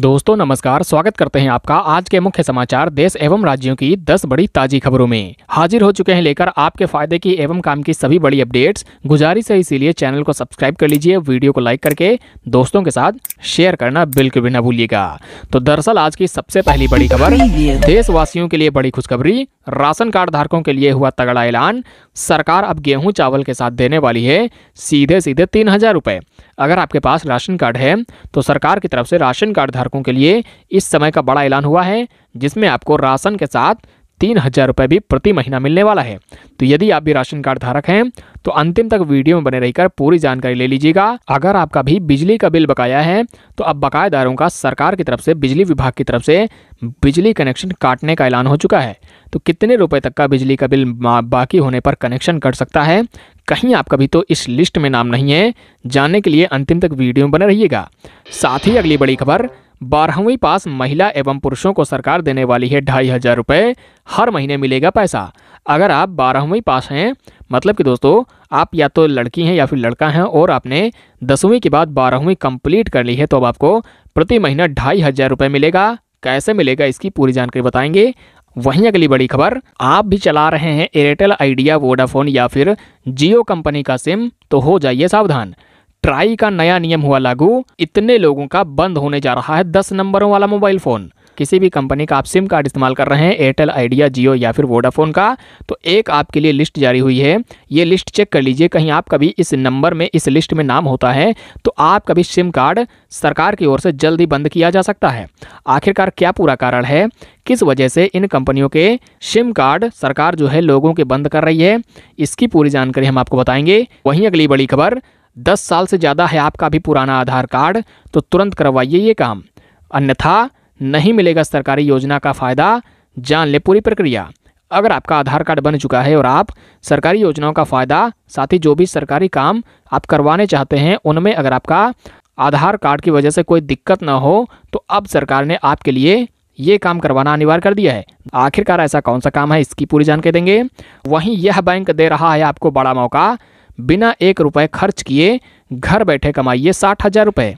दोस्तों नमस्कार स्वागत करते हैं आपका आज के मुख्य समाचार देश एवं राज्यों की 10 बड़ी ताजी खबरों में हाजिर हो चुके हैं लेकर आपके फायदे की एवं काम की सभी बड़ी अपडेट्स गुजारिश है इसीलिए चैनल को सब्सक्राइब कर लीजिए वीडियो को लाइक करके दोस्तों के साथ शेयर करना बिल्कुल भी न भूलिएगा तो दरअसल आज की सबसे पहली बड़ी खबर देशवासियों के लिए बड़ी खुशखबरी राशन कार्ड धारकों के लिए हुआ तगड़ा ऐलान सरकार अब गेहूं चावल के साथ देने वाली है सीधे सीधे तीन हजार अगर आपके पास राशन कार्ड है तो सरकार की तरफ से राशन कार्ड धारकों के लिए इस समय का बड़ा ऐलान हुआ है जिसमें आपको राशन के साथ तीन हज़ार रुपये भी प्रति महीना मिलने वाला है तो यदि आप भी राशन कार्ड धारक हैं तो अंतिम तक वीडियो में बने रहकर पूरी जानकारी ले लीजिएगा अगर आपका भी बिजली का बिल बकाया है तो अब बकायेदारों का सरकार की तरफ से बिजली विभाग की तरफ से बिजली कनेक्शन काटने का ऐलान हो चुका है तो कितने रुपए तक का बिजली का बिल बाकी होने पर कनेक्शन कट सकता है कहीं आपका भी तो इस लिस्ट में नाम नहीं है जानने के लिए अंतिम तक वीडियो में बने रहिएगा साथ ही अगली बड़ी खबर बारहवीं पास महिला एवं पुरुषों को सरकार देने वाली है ढाई हज़ार रुपये हर महीने मिलेगा पैसा अगर आप बारहवीं पास हैं मतलब कि दोस्तों आप या तो लड़की हैं या फिर लड़का हैं और आपने दसवीं के बाद बारहवीं कंप्लीट कर ली है तो अब आपको प्रति महीना ढाई हज़ार रुपये मिलेगा कैसे मिलेगा इसकी पूरी जानकारी बताएंगे वहीं अगली बड़ी खबर आप भी चला रहे हैं एयरटेल आइडिया वोडाफोन या फिर जियो कंपनी का सिम तो हो जाइए सावधान ट्राई का नया नियम हुआ लागू इतने लोगों का बंद होने जा रहा है दस नंबरों वाला मोबाइल फ़ोन किसी भी कंपनी का आप सिम कार्ड इस्तेमाल कर रहे हैं एयरटेल आइडिया जियो या फिर वोडाफोन का तो एक आपके लिए लिस्ट जारी हुई है ये लिस्ट चेक कर लीजिए कहीं आप कभी इस नंबर में इस लिस्ट में नाम होता है तो आपका भी सिम कार्ड सरकार की ओर से जल्दी बंद किया जा सकता है आखिरकार क्या पूरा कारण है किस वजह से इन कंपनियों के सिम कार्ड सरकार जो है लोगों के बंद कर रही है इसकी पूरी जानकारी हम आपको बताएंगे वहीं अगली बड़ी खबर दस साल से ज़्यादा है आपका भी पुराना आधार कार्ड तो तुरंत करवाइए ये काम अन्यथा नहीं मिलेगा सरकारी योजना का फ़ायदा जान ले पूरी प्रक्रिया अगर आपका आधार कार्ड बन चुका है और आप सरकारी योजनाओं का फ़ायदा साथ ही जो भी सरकारी काम आप करवाने चाहते हैं उनमें अगर आपका आधार कार्ड की वजह से कोई दिक्कत ना हो तो अब सरकार ने आपके लिए ये काम करवाना अनिवार्य कर दिया है आखिरकार ऐसा कौन सा काम है इसकी पूरी जानकारी देंगे वहीं यह बैंक दे रहा है आपको बड़ा मौका बिना एक रुपए खर्च किए घर बैठे कमाइए साठ हज़ार रुपये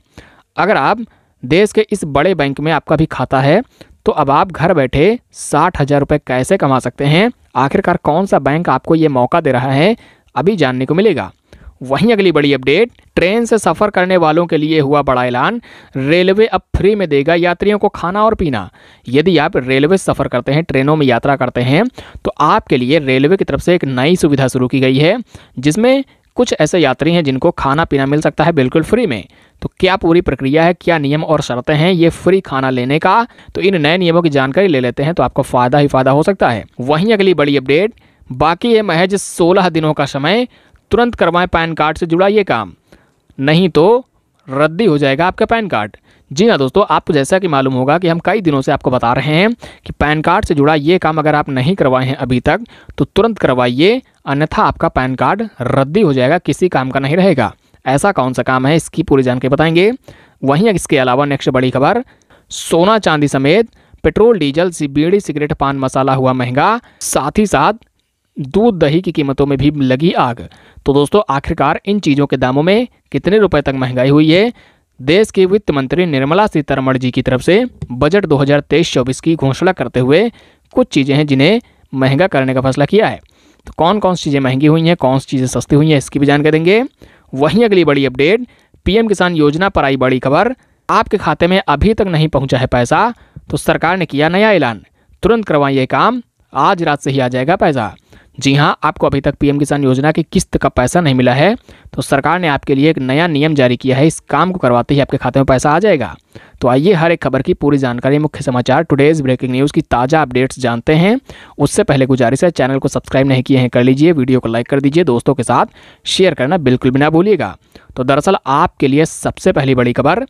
अगर आप देश के इस बड़े बैंक में आपका भी खाता है तो अब आप घर बैठे साठ हज़ार रुपये कैसे कमा सकते हैं आखिरकार कौन सा बैंक आपको ये मौका दे रहा है अभी जानने को मिलेगा वहीं अगली बड़ी अपडेट ट्रेन से सफ़र करने वालों के लिए हुआ बड़ा ऐलान रेलवे अब फ्री में देगा यात्रियों को खाना और पीना यदि आप रेलवे सफ़र करते हैं ट्रेनों में यात्रा करते हैं तो आपके लिए रेलवे की तरफ से एक नई सुविधा शुरू की गई है जिसमें कुछ ऐसे यात्री हैं जिनको खाना पीना मिल सकता है बिल्कुल फ्री में तो क्या पूरी प्रक्रिया है क्या नियम और शर्तें हैं ये फ्री खाना लेने का तो इन नए नियमों की जानकारी ले लेते हैं तो आपको फ़ायदा ही फ़ायदा हो सकता है वहीं अगली बड़ी अपडेट बाकी है महज 16 दिनों का समय तुरंत करवाएं पैन कार्ड से जुड़ा ये काम नहीं तो रद्दी हो जाएगा आपका पैन कार्ड जी हाँ दोस्तों आपको जैसा कि मालूम होगा कि हम कई दिनों से आपको बता रहे हैं कि पैन कार्ड से जुड़ा ये काम अगर आप नहीं करवाए हैं अभी तक तो तुरंत करवाइए अन्यथा आपका पैन कार्ड रद्दी हो जाएगा किसी काम का नहीं रहेगा ऐसा कौन सा काम है इसकी पूरी जानकारी बताएंगे वहीं इसके अलावा नेक्स्ट बड़ी खबर सोना चांदी समेत पेट्रोल डीजल बीड़ी सिगरेट पान मसाला हुआ महंगा साथ ही साथ दूध दही की कीमतों में भी लगी आग तो दोस्तों आखिरकार इन चीज़ों के दामों में कितने रुपए तक महंगाई हुई है देश के वित्त मंत्री निर्मला सीतारमण जी की तरफ से बजट 2023-24 की घोषणा करते हुए कुछ चीज़ें हैं जिन्हें महंगा करने का फैसला किया है तो कौन कौन सी चीज़ें महंगी हुई हैं कौन सी चीज़ें सस्ती हुई हैं इसकी भी जानकारी देंगे वहीं अगली बड़ी अपडेट पी किसान योजना पर आई बड़ी खबर आपके खाते में अभी तक नहीं पहुँचा है पैसा तो सरकार ने किया नया ऐलान तुरंत करवाएं ये काम आज रात से ही आ जाएगा पैसा जी हाँ आपको अभी तक पीएम किसान योजना की किस्त का पैसा नहीं मिला है तो सरकार ने आपके लिए एक नया नियम जारी किया है इस काम को करवाते ही आपके खाते में पैसा आ जाएगा तो आइए हर एक खबर की पूरी जानकारी मुख्य समाचार टुडेज ब्रेकिंग न्यूज़ की ताज़ा अपडेट्स जानते हैं उससे पहले गुजारिश है चैनल को सब्सक्राइब नहीं किए हैं कर लीजिए वीडियो को लाइक कर दीजिए दोस्तों के साथ शेयर करना बिल्कुल भी ना भूलिएगा तो दरअसल आपके लिए सबसे पहली बड़ी खबर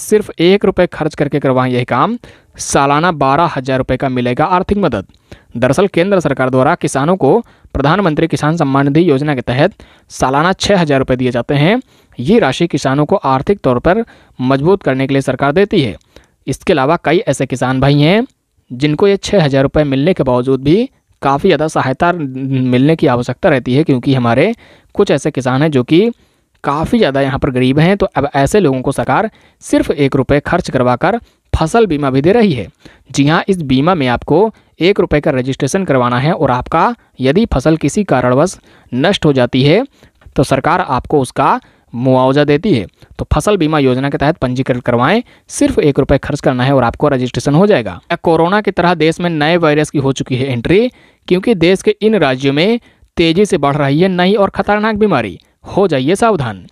सिर्फ एक रुपये खर्च करके करवाएं यह काम सालाना बारह हजार रुपये का मिलेगा आर्थिक मदद दरअसल केंद्र सरकार द्वारा किसानों को प्रधानमंत्री किसान सम्मान निधि योजना के तहत सालाना छः हजार रुपये दिए जाते हैं ये राशि किसानों को आर्थिक तौर पर मजबूत करने के लिए सरकार देती है इसके अलावा कई ऐसे किसान भाई हैं जिनको ये छः हज़ार रुपये मिलने के बावजूद भी काफ़ी ज़्यादा सहायता मिलने की आवश्यकता रहती है क्योंकि हमारे कुछ ऐसे किसान हैं जो कि काफ़ी ज़्यादा यहाँ पर गरीब हैं तो अब ऐसे लोगों को सरकार सिर्फ एक रुपये खर्च करवाकर फसल बीमा भी दे रही है जी हाँ इस बीमा में आपको एक रुपये का रजिस्ट्रेशन करवाना है और आपका यदि फसल किसी कारणवश नष्ट हो जाती है तो सरकार आपको उसका मुआवजा देती है तो फसल बीमा योजना के तहत पंजीकरण करवाएं सिर्फ एक रुपये खर्च करना है और आपको रजिस्ट्रेशन हो जाएगा कोरोना की तरह देश में नए वायरस की हो चुकी है एंट्री क्योंकि देश के इन राज्यों में तेजी से बढ़ रही है नई और खतरनाक बीमारी हो जाइए सावधान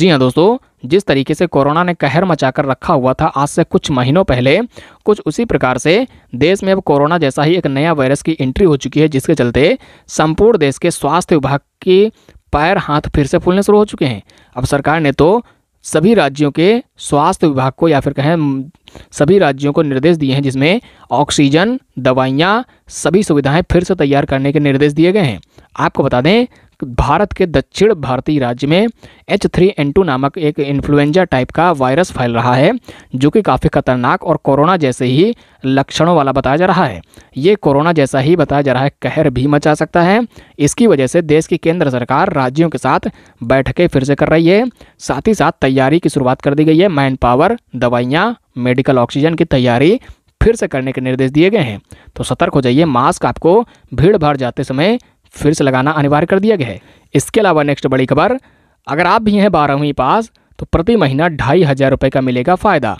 जी हाँ दोस्तों जिस तरीके से कोरोना ने कहर मचाकर रखा हुआ था आज से कुछ महीनों पहले कुछ उसी प्रकार से देश में अब कोरोना जैसा ही एक नया वायरस की एंट्री हो चुकी है जिसके चलते संपूर्ण देश के स्वास्थ्य विभाग के पैर हाथ फिर से फूलने शुरू हो चुके हैं अब सरकार ने तो सभी राज्यों के स्वास्थ्य विभाग को या फिर कहें सभी राज्यों को निर्देश दिए हैं जिसमें ऑक्सीजन दवाइयाँ सभी सुविधाएं फिर से तैयार करने के निर्देश दिए गए हैं आपको बता दें भारत के दक्षिण भारतीय राज्य में एच थ्री एन टू नामक एक इन्फ्लुएंजा टाइप का वायरस फैल रहा है जो कि काफ़ी खतरनाक और कोरोना जैसे ही लक्षणों वाला बताया जा रहा है ये कोरोना जैसा ही बताया जा रहा है कहर भी मचा सकता है इसकी वजह से देश की केंद्र सरकार राज्यों के साथ बैठकें फिर से कर रही है साथ ही साथ तैयारी की शुरुआत कर दी गई है मैन पावर दवाइयाँ मेडिकल ऑक्सीजन की तैयारी फिर से करने के निर्देश दिए गए हैं तो सतर्क हो जाइए मास्क आपको भीड़ भाड़ जाते समय फिर से लगाना अनिवार्य कर दिया गया है इसके अलावा नेक्स्ट बड़ी खबर अगर आप भी हैं बारहवीं पास तो प्रति महीना ढाई हज़ार रुपये का मिलेगा फ़ायदा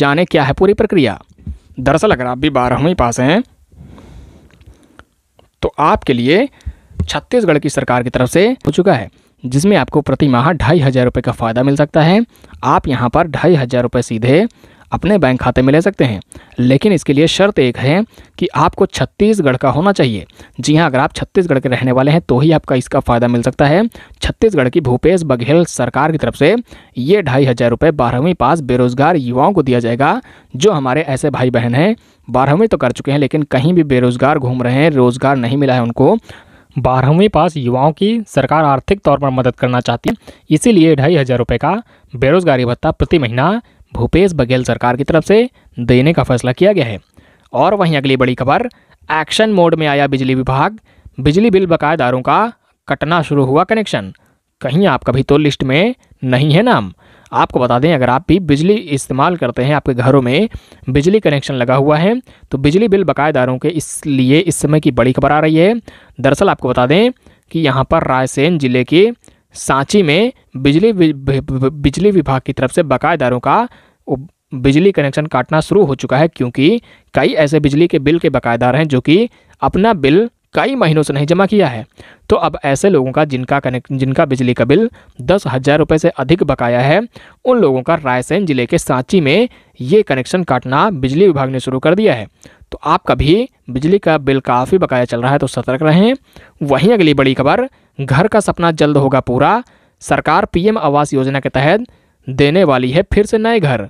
जाने क्या है पूरी प्रक्रिया दरअसल अगर आप भी बारहवीं पास हैं तो आपके लिए छत्तीसगढ़ की सरकार की तरफ से हो चुका है जिसमें आपको प्रति माह ढाई हज़ार रुपये का फ़ायदा मिल सकता है आप यहाँ पर ढाई हज़ार रुपये सीधे अपने बैंक खाते में ले सकते हैं लेकिन इसके लिए शर्त एक है कि आपको छत्तीसगढ़ का होना चाहिए जी हाँ अगर आप छत्तीसगढ़ के रहने वाले हैं तो ही आपका इसका फ़ायदा मिल सकता है छत्तीसगढ़ की भूपेश बघेल सरकार की तरफ से ये ढाई हज़ार रुपये बारहवीं पास बेरोजगार युवाओं को दिया जाएगा जो हमारे ऐसे भाई बहन हैं बारहवीं तो कर चुके हैं लेकिन कहीं भी बेरोजगार घूम रहे हैं रोज़गार नहीं मिला है उनको बारहवीं पास युवाओं की सरकार आर्थिक तौर पर मदद करना चाहती है इसीलिए ढाई हज़ार रुपये का बेरोजगारी भत्ता प्रति महीना भूपेश बघेल सरकार की तरफ से देने का फैसला किया गया है और वहीं अगली बड़ी खबर एक्शन मोड में आया बिजली विभाग बिजली बिल बकायेदारों का कटना शुरू हुआ कनेक्शन कहीं आपका भी तो लिस्ट में नहीं है नाम आपको बता दें अगर आप भी बिजली इस्तेमाल करते हैं आपके घरों में बिजली कनेक्शन लगा हुआ है तो बिजली बिल बकायेदारों के इसलिए इस समय की बड़ी खबर आ रही है दरअसल आपको बता दें कि यहाँ पर रायसेन जिले के सांची में बिजली बिजली विभाग की तरफ से बकायेदारों का बिजली कनेक्शन काटना शुरू हो चुका है क्योंकि कई ऐसे बिजली के बिल के बकायेदार हैं जो कि अपना बिल कई महीनों से नहीं जमा किया है तो अब ऐसे लोगों का जिनका कनेक्ट जिनका बिजली का बिल दस हज़ार रुपये से अधिक बकाया है उन लोगों का रायसेन जिले के सांची में ये कनेक्शन काटना बिजली विभाग ने शुरू कर दिया है तो आपका भी बिजली का बिल काफ़ी बकाया चल रहा है तो सतर्क रहें वहीं अगली बड़ी खबर घर का सपना जल्द होगा पूरा सरकार पी आवास योजना के तहत देने वाली है फिर से नए घर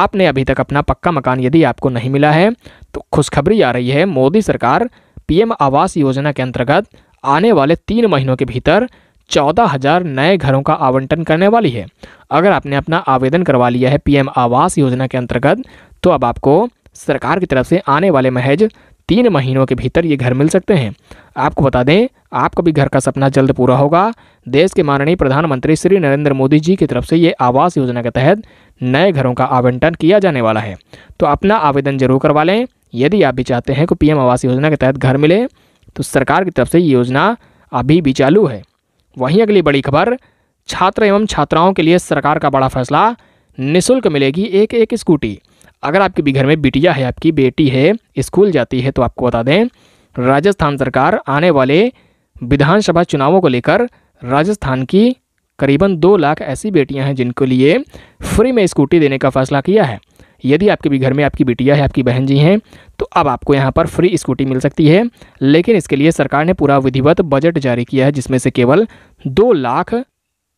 आपने अभी तक अपना पक्का मकान यदि आपको नहीं मिला है तो खुशखबरी आ रही है मोदी सरकार पीएम आवास योजना के अंतर्गत आने वाले तीन महीनों के भीतर चौदह हजार नए घरों का आवंटन करने वाली है अगर आपने अपना आवेदन करवा लिया है पीएम आवास योजना के अंतर्गत तो अब आपको सरकार की तरफ से आने वाले महज तीन महीनों के भीतर ये घर मिल सकते हैं आपको बता दें आपका भी घर का सपना जल्द पूरा होगा देश के माननीय प्रधानमंत्री श्री नरेंद्र मोदी जी की तरफ से ये आवास योजना के तहत नए घरों का आवंटन किया जाने वाला है तो अपना आवेदन जरूर करवा लें यदि आप भी चाहते हैं कि पीएम आवास योजना के तहत घर मिले तो सरकार की तरफ से ये योजना अभी भी चालू है वहीं अगली बड़ी खबर छात्र एवं छात्राओं के लिए सरकार का बड़ा फैसला निःशुल्क मिलेगी एक एक स्कूटी अगर आपके भी घर में बिटिया है आपकी बेटी है स्कूल जाती है तो आपको बता दें राजस्थान सरकार आने वाले विधानसभा चुनावों को लेकर राजस्थान की करीबन दो लाख ऐसी बेटियां हैं जिनके लिए फ्री में स्कूटी देने का फैसला किया है यदि आपके भी घर में आपकी बिटिया है आपकी बहन जी हैं तो अब आपको यहाँ पर फ्री स्कूटी मिल सकती है लेकिन इसके लिए सरकार ने पूरा विधिवत बजट जारी किया है जिसमें से केवल दो लाख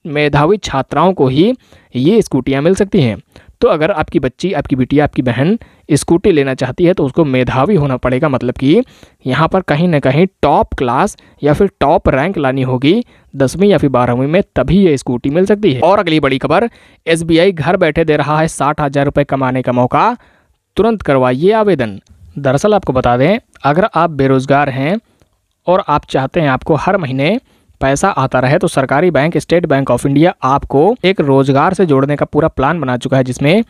मेधावी छात्राओं को ही ये स्कूटियाँ मिल सकती हैं तो अगर आपकी बच्ची आपकी बिटिया आपकी बहन स्कूटी लेना चाहती है तो उसको मेधावी होना पड़ेगा मतलब कि यहाँ पर कहीं ना कहीं टॉप क्लास या फिर टॉप रैंक लानी होगी दसवीं या फिर बारहवीं में तभी ये स्कूटी मिल सकती है और अगली बड़ी खबर एस घर बैठे दे रहा है साठ हज़ार रुपये कमाने का मौका तुरंत करवाइए आवेदन दरअसल आपको बता दें अगर आप बेरोज़गार हैं और आप चाहते हैं आपको हर महीने पैसा आता रहे तो सरकारी bank State Bank of India आपको एक रोजगार से जोड़ने का पूरा प्लान बना चुका है जिसमें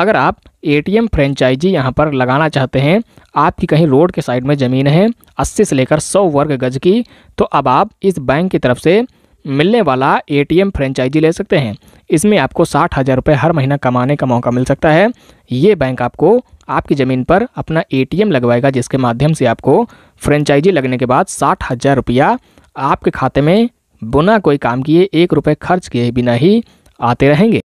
अगर आप एटीएम फ्रेंचाइजी यहाँ पर लगाना चाहते हैं आपकी कहीं रोड के साइड में ज़मीन है 80 से लेकर 100 वर्ग गज की तो अब आप इस बैंक की तरफ से मिलने वाला एटीएम फ्रेंचाइजी ले सकते हैं इसमें आपको साठ हज़ार रुपये हर महीना कमाने का मौका मिल सकता है ये बैंक आपको आपकी ज़मीन पर अपना एम लगवाएगा जिसके माध्यम से आपको फ्रेंचाइजी लगने के बाद साठ हज़ार रुपया आपके खाते में बुना कोई काम किए एक रुपये खर्च किए बिना ही आते रहेंगे